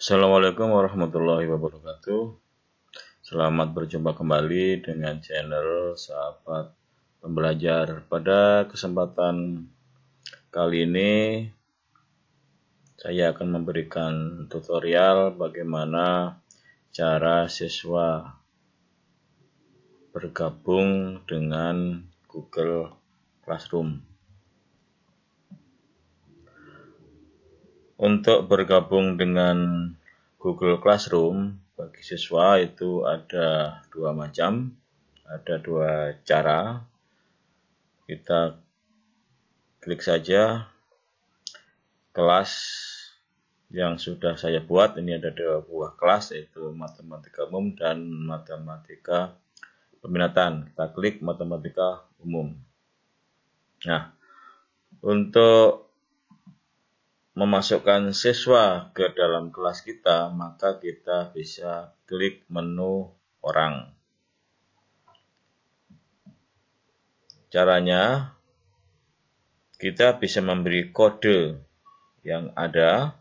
Assalamualaikum warahmatullahi wabarakatuh. Selamat berjumpa kembali dengan channel Sahabat Pembelajar. Pada kesempatan kali ini saya akan memberikan tutorial bagaimana cara siswa bergabung dengan Google Classroom. Untuk bergabung dengan Google Classroom bagi siswa itu ada dua macam, ada dua cara. Kita klik saja kelas yang sudah saya buat. Ini ada dua buah kelas yaitu matematika umum dan matematika peminatan. Kita klik matematika umum. Nah, untuk memasukkan siswa ke dalam kelas kita, maka kita bisa klik menu orang. Caranya, kita bisa memberi kode yang ada,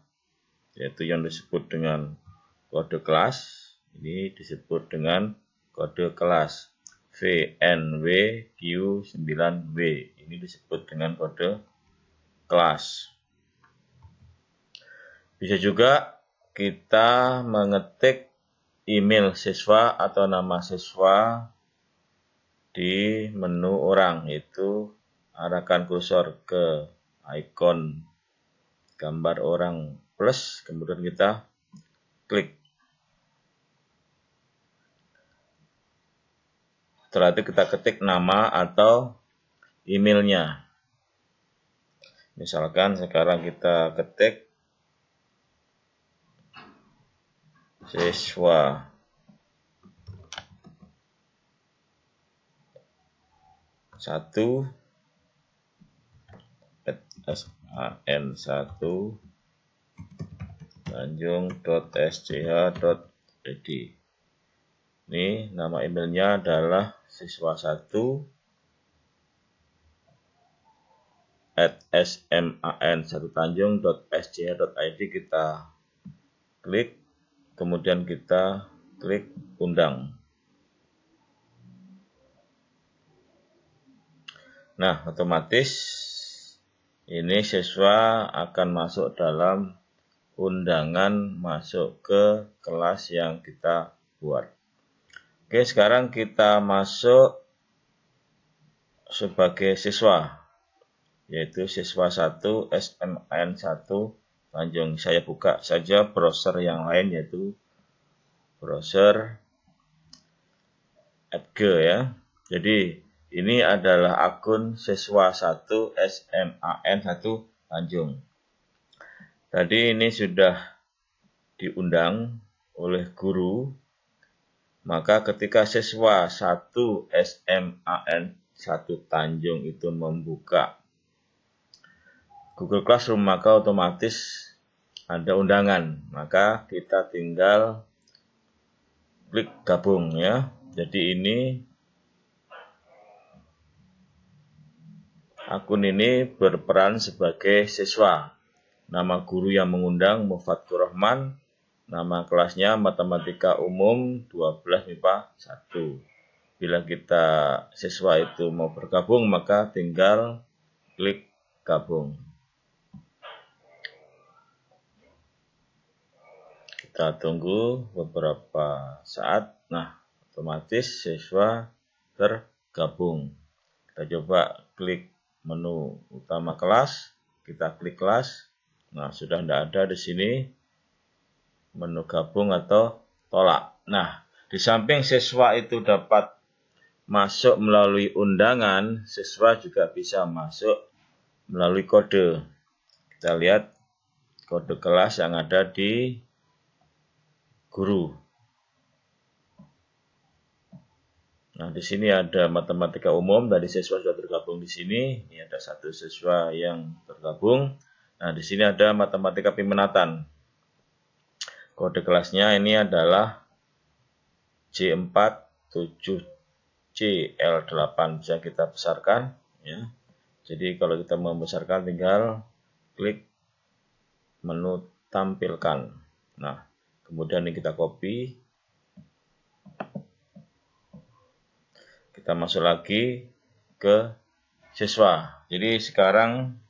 yaitu yang disebut dengan kode kelas. Ini disebut dengan kode kelas VNWQ9W. Ini disebut dengan kode kelas. Bisa juga kita mengetik email siswa atau nama siswa di menu orang yaitu arahkan kursor ke ikon gambar orang plus kemudian kita klik setelah itu kita ketik nama atau emailnya misalkan sekarang kita ketik siswa satu SAN 1 tanjung.sch.id e ini nama emailnya adalah siswa 1 at sman 1 tanjungschid kita klik kemudian kita klik undang. Nah, otomatis ini siswa akan masuk dalam undangan masuk ke kelas yang kita buat. Oke, sekarang kita masuk sebagai siswa, yaitu siswa 1 SMN 1 Panjang saya buka saja browser yang lain yaitu browser Edgar ya. Jadi ini adalah akun siswa 1 SMAN 1 Tanjung. Tadi ini sudah diundang oleh guru. Maka ketika siswa 1 SMAN 1 Tanjung itu membuka Google Classroom maka otomatis ada undangan maka kita tinggal klik gabung ya jadi ini akun ini berperan sebagai siswa nama guru yang mengundang Mufatur Rahman nama kelasnya matematika umum 12 MIPA 1 bila kita siswa itu mau bergabung maka tinggal klik gabung kita tunggu beberapa saat nah otomatis siswa tergabung kita coba klik menu utama kelas kita klik kelas nah sudah tidak ada di sini menu gabung atau tolak nah di samping siswa itu dapat masuk melalui undangan siswa juga bisa masuk melalui kode kita lihat kode kelas yang ada di guru. Nah, di sini ada matematika umum, tadi siswa sudah tergabung di sini. Ini ada satu siswa yang tergabung. Nah, di sini ada matematika peminatan. Kode kelasnya ini adalah J47CL8 bisa kita besarkan ya. Jadi kalau kita membesarkan tinggal klik menu tampilkan. Nah, kemudian ini kita copy kita masuk lagi ke siswa jadi sekarang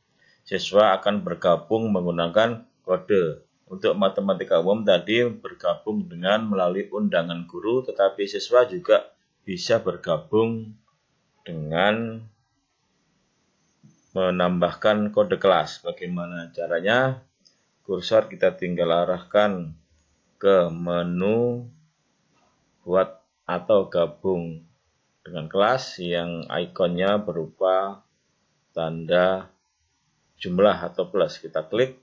siswa akan bergabung menggunakan kode untuk matematika umum tadi bergabung dengan melalui undangan guru tetapi siswa juga bisa bergabung dengan menambahkan kode kelas. Bagaimana caranya? Kursor kita tinggal arahkan ke menu buat atau gabung dengan kelas yang ikonnya berupa tanda jumlah atau plus. Kita klik,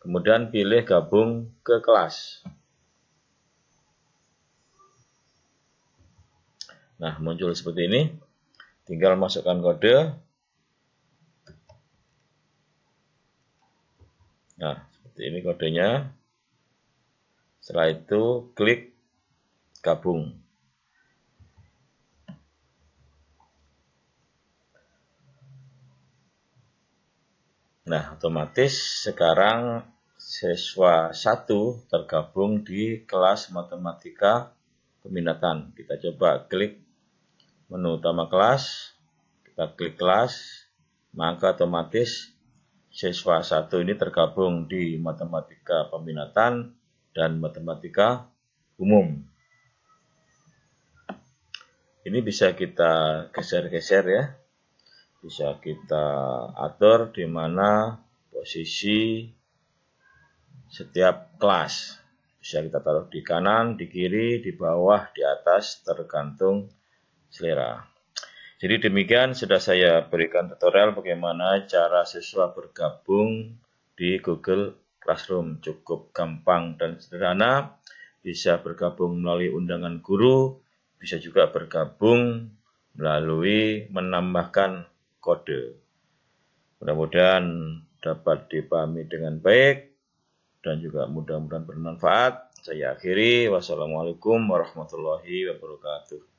kemudian pilih gabung ke kelas. Nah, muncul seperti ini. Tinggal masukkan kode. Nah, seperti ini kodenya. Setelah itu klik gabung. Nah, otomatis sekarang siswa 1 tergabung di kelas matematika peminatan. Kita coba klik menu utama kelas, kita klik kelas, maka otomatis siswa 1 ini tergabung di matematika peminatan dan matematika umum. Ini bisa kita geser-geser ya. Bisa kita atur di mana posisi setiap kelas. Bisa kita taruh di kanan, di kiri, di bawah, di atas, tergantung selera. Jadi demikian sudah saya berikan tutorial bagaimana cara siswa bergabung di Google classroom cukup gampang dan sederhana, bisa bergabung melalui undangan guru, bisa juga bergabung melalui menambahkan kode. Mudah-mudahan dapat dipahami dengan baik dan juga mudah-mudahan bermanfaat. Saya akhiri, wassalamualaikum warahmatullahi wabarakatuh.